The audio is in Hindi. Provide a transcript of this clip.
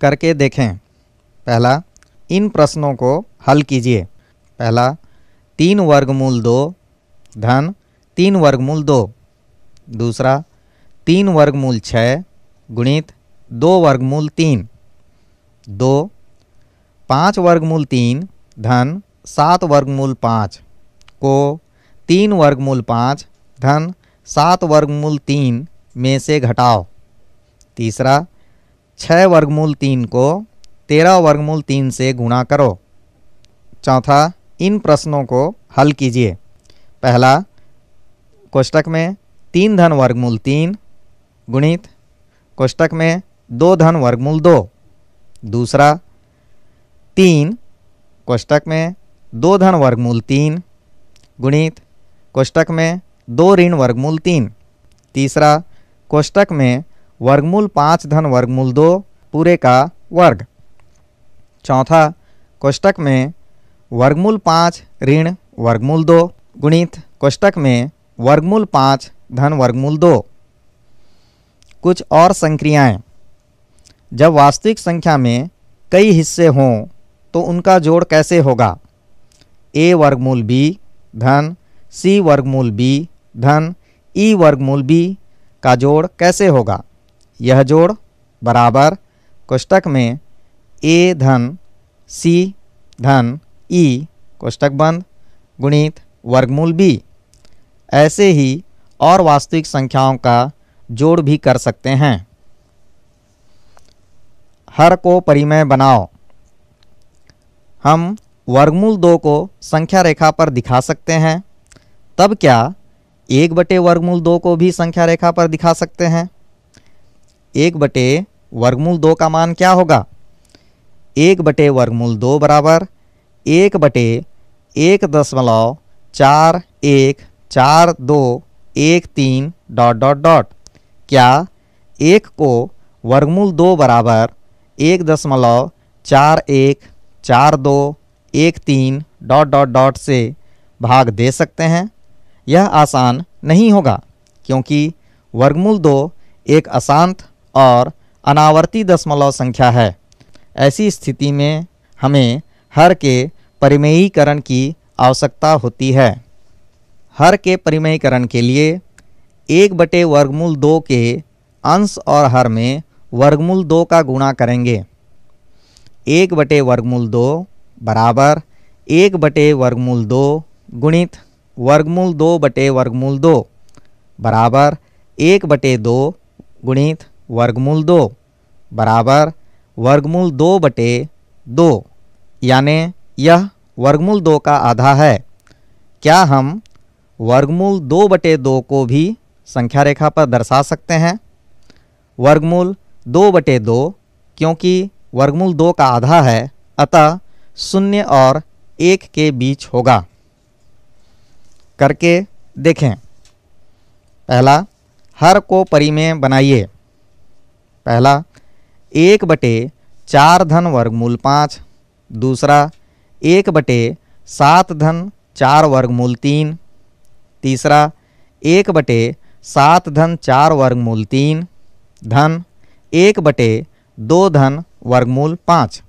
करके देखें पहला इन प्रश्नों को हल कीजिए पहला तीन वर्गमूल दो धन तीन वर्गमूल दो दूसरा तीन वर्गमूल छः गुणित दो वर्गमूल तीन दो पाँच वर्गमूल तीन धन सात वर्गमूल पाँच को तीन वर्गमूल पाँच धन सात वर्गमूल तीन में से घटाओ तीसरा छः वर्गमूल तीन को तेरह वर्गमूल तीन से गुणा करो चौथा इन प्रश्नों को हल कीजिए पहला कोष्टक में तीन धन वर्गमूल तीन गुणित कोष्टक में दो धन वर्गमूल दो दूसरा तीन कोष्टक में दो धन वर्गमूल तीन गुणित कोष्टक में दो ऋण वर्गमूल तीन तीसरा कोष्टक में वर्गमूल पाँच धन वर्गमूल दो पूरे का वर्ग चौथा कोष्टक में वर्गमूल पाँच ऋण वर्गमूल दो गुणित कोष्टक में वर्गमूल पाँच धन वर्गमूल दो कुछ और संक्रियाएं जब वास्तविक संख्या में कई हिस्से हों तो उनका जोड़ कैसे होगा ए वर्गमूल बी धन सी वर्गमूल बी धन ई वर्गमूल बी का जोड़ कैसे होगा यह जोड़ बराबर कोष्टक में ए धन सी धन ई e कोष्टक बंद गुणित वर्गमूल बी ऐसे ही और वास्तविक संख्याओं का जोड़ भी कर सकते हैं हर को परिमय बनाओ हम वर्गमूल दो को संख्या रेखा पर दिखा सकते हैं तब क्या एक बटे वर्गमूल दो को भी संख्या रेखा पर दिखा सकते हैं एक बटे वर्गमूल दो का मान क्या होगा एक बटे वर्गमूल दो बराबर एक बटे एक दशमलव चार एक चार दो एक तीन डॉट डॉट डॉट क्या एक को वर्गमूल दो बराबर एक दशमलव चार एक चार दो एक तीन डॉट डॉट डॉट से भाग दे सकते हैं यह आसान नहीं होगा क्योंकि वर्गमूल दो एक अशांत और अनावर्ती दशमलव संख्या है ऐसी स्थिति में हमें हर के परिमेयीकरण की आवश्यकता होती है हर के परिमेयीकरण के लिए एक बटे वर्गमूल दो के अंश और हर में वर्गमूल दो का गुणा करेंगे एक बटे वर्गमूल दो बराबर एक बटे वर्गमूल दो गुणित वर्गमूल दो बटे वर्गमूल दो बराबर एक बटे दो गुणित वर्गमूल दो बराबर वर्गमूल दो बटे दो यानि यह वर्गमूल दो का आधा है क्या हम वर्गमूल दो बटे दो को भी संख्या रेखा पर दर्शा सकते हैं वर्गमूल दो बटे दो क्योंकि वर्गमूल दो का आधा है अतः शून्य और एक के बीच होगा करके देखें पहला हर को परी में बनाइए पहला एक बटे चार धन वर्गमूल पाँच दूसरा एक बटे सात धन चार वर्गमूल तीन तीसरा एक बटे सात धन चार वर्गमूल तीन धन एक बटे दो धन वर्गमूल पाँच